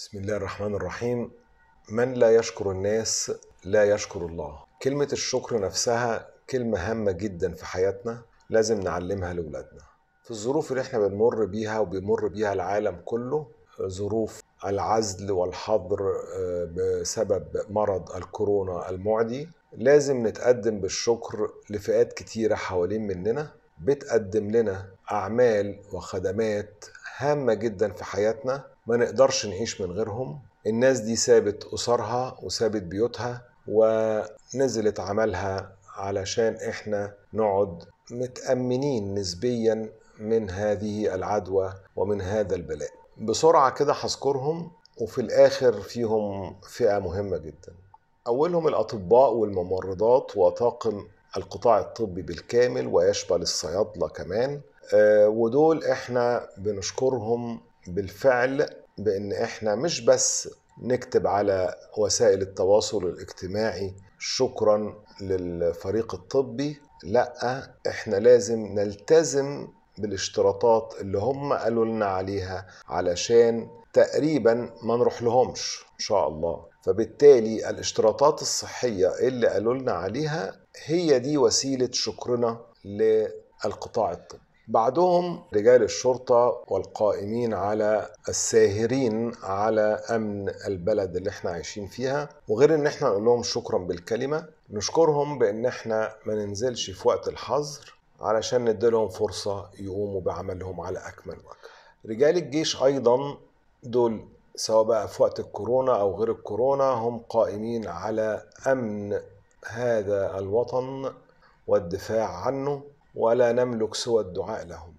بسم الله الرحمن الرحيم من لا يشكر الناس لا يشكر الله كلمة الشكر نفسها كلمة هامة جدا في حياتنا لازم نعلمها لأولادنا في الظروف اللي احنا بنمر بيها وبيمر بيها العالم كله ظروف العزل والحظر آه، بسبب مرض الكورونا المعدي لازم نتقدم بالشكر لفئات كتيرة حوالين مننا بتقدم لنا أعمال وخدمات هامة جدا في حياتنا ما نقدرش نعيش من غيرهم الناس دي سابت أسرها وسابت بيوتها ونزلت عملها علشان احنا نقعد متأمنين نسبيا من هذه العدوى ومن هذا البلاء بسرعة كده هذكرهم وفي الآخر فيهم فئة مهمة جدا أولهم الأطباء والممرضات وطاقم القطاع الطبي بالكامل ويشمل الصيادلة كمان آه، ودول احنا بنشكرهم بالفعل بان احنا مش بس نكتب على وسائل التواصل الاجتماعي شكرا للفريق الطبي لا احنا لازم نلتزم بالاشتراطات اللي هم قالوا لنا عليها علشان تقريبا ما نروح لهمش ان شاء الله فبالتالي الاشتراطات الصحيه اللي قالوا لنا عليها هي دي وسيله شكرنا للقطاع الطبي بعدهم رجال الشرطة والقائمين على الساهرين على أمن البلد اللي احنا عايشين فيها وغير ان احنا نقول لهم شكرا بالكلمة نشكرهم بان احنا ما ننزلش في وقت الحظر علشان نديلهم فرصة يقوموا بعملهم على أكمل وجه رجال الجيش أيضا دول سواء بقى في وقت الكورونا أو غير الكورونا هم قائمين على أمن هذا الوطن والدفاع عنه ولا نملك سوى الدعاء لهم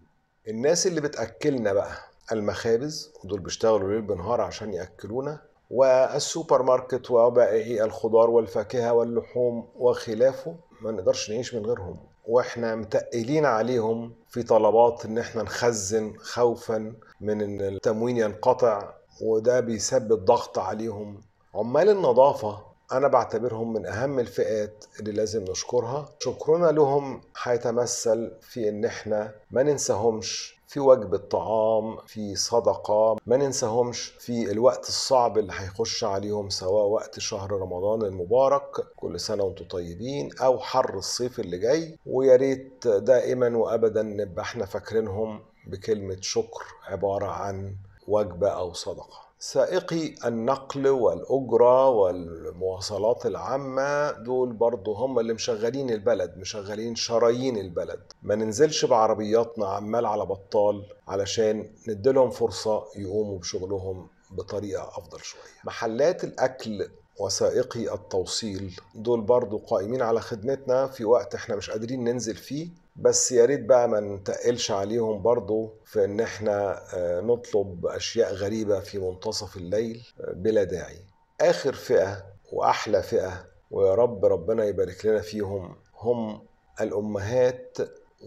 الناس اللي بتأكلنا بقى المخابز ودول بيشتغلوا ليل بنهار عشان يأكلونا والسوبر ماركت وبائعي الخضار والفاكهة واللحوم وخلافه ما نقدرش نعيش من غيرهم واحنا متقلين عليهم في طلبات ان احنا نخزن خوفا من ان التموين ينقطع وده بيسبب ضغط عليهم عمال النظافة أنا بعتبرهم من أهم الفئات اللي لازم نشكرها شكرنا لهم هيتمثل في إن إحنا ما ننساهمش في وجبة طعام في صدقة ما ننساهمش في الوقت الصعب اللي هيخش عليهم سواء وقت شهر رمضان المبارك كل سنة وانتم طيبين أو حر الصيف اللي جاي ويا ريت دائما وأبدا نبقى احنا فاكرينهم بكلمة شكر عبارة عن وجبة أو صدقة سائقي النقل والأجرة والمواصلات العامة دول برضه هم اللي مشغلين البلد مشغلين شرايين البلد ما ننزلش بعربياتنا عمال على بطال علشان نديلهم فرصة يقوموا بشغلهم بطريقه افضل شويه محلات الاكل وسائقي التوصيل دول برضو قائمين على خدمتنا في وقت احنا مش قادرين ننزل فيه بس يا ريت بقى ما نتقلش عليهم برضو في ان احنا آه، نطلب اشياء غريبه في منتصف الليل آه، بلا داعي اخر فئه واحلى فئه ويا رب ربنا يبارك لنا فيهم هم الامهات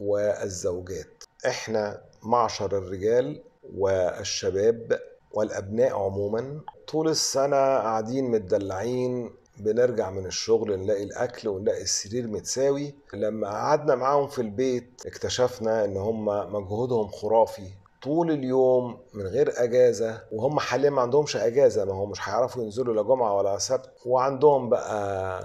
والزوجات احنا معشر الرجال والشباب والأبناء عموما طول السنة قاعدين متدلعين بنرجع من الشغل نلاقي الاكل ونلاقي السرير متساوي لما قعدنا معاهم في البيت اكتشفنا ان هم مجهودهم خرافي طول اليوم من غير اجازه وهم حاليا ما عندهمش اجازه ما هو مش هيعرفوا ينزلوا لا جمعه ولا سبت وعندهم بقى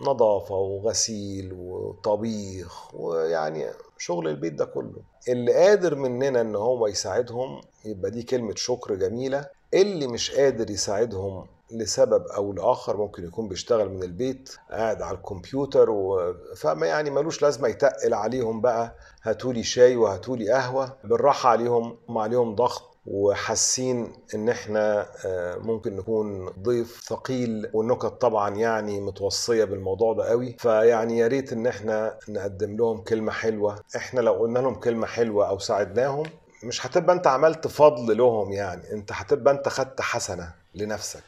نظافة وغسيل وطبيخ ويعني شغل البيت ده كله اللي قادر مننا ان هو يساعدهم يبقى دي كلمة شكر جميلة اللي مش قادر يساعدهم لسبب او لاخر ممكن يكون بيشتغل من البيت قاعد على الكمبيوتر و... فما يعني ملوش لازمه يتقل عليهم بقى هاتولي شاي وهاتولي قهوه بالراحه عليهم ما عليهم ضغط وحاسين ان احنا آه، ممكن نكون ضيف ثقيل والنكت طبعا يعني متوصيه بالموضوع ده قوي فيعني يا ريت ان احنا نقدم لهم كلمه حلوه احنا لو قلنا لهم كلمه حلوه او ساعدناهم مش هتبقى انت عملت فضل لهم يعني انت هتبقى انت خدت حسنه لنفسك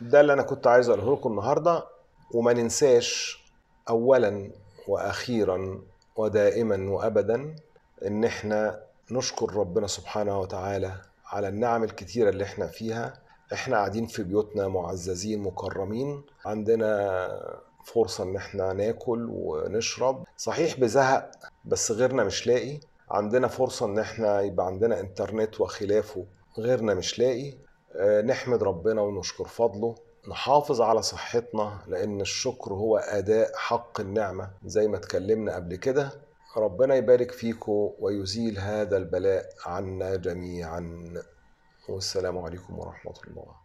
ده اللي انا كنت عايز اقوله لكم النهارده وما ننساش اولا واخيرا ودائما وابدا ان احنا نشكر ربنا سبحانه وتعالى على النعم الكتيرة اللي احنا فيها احنا قاعدين في بيوتنا معززين مكرمين عندنا فرصة ان احنا ناكل ونشرب صحيح بزهق بس غيرنا مش لاقي عندنا فرصة ان احنا يبقى عندنا انترنت وخلافه غيرنا مش لاقي آه، نحمد ربنا ونشكر فضله نحافظ على صحتنا لان الشكر هو اداء حق النعمة زي ما اتكلمنا قبل كده ربنا يبارك فيكم ويزيل هذا البلاء عنا جميعا والسلام عليكم ورحمة الله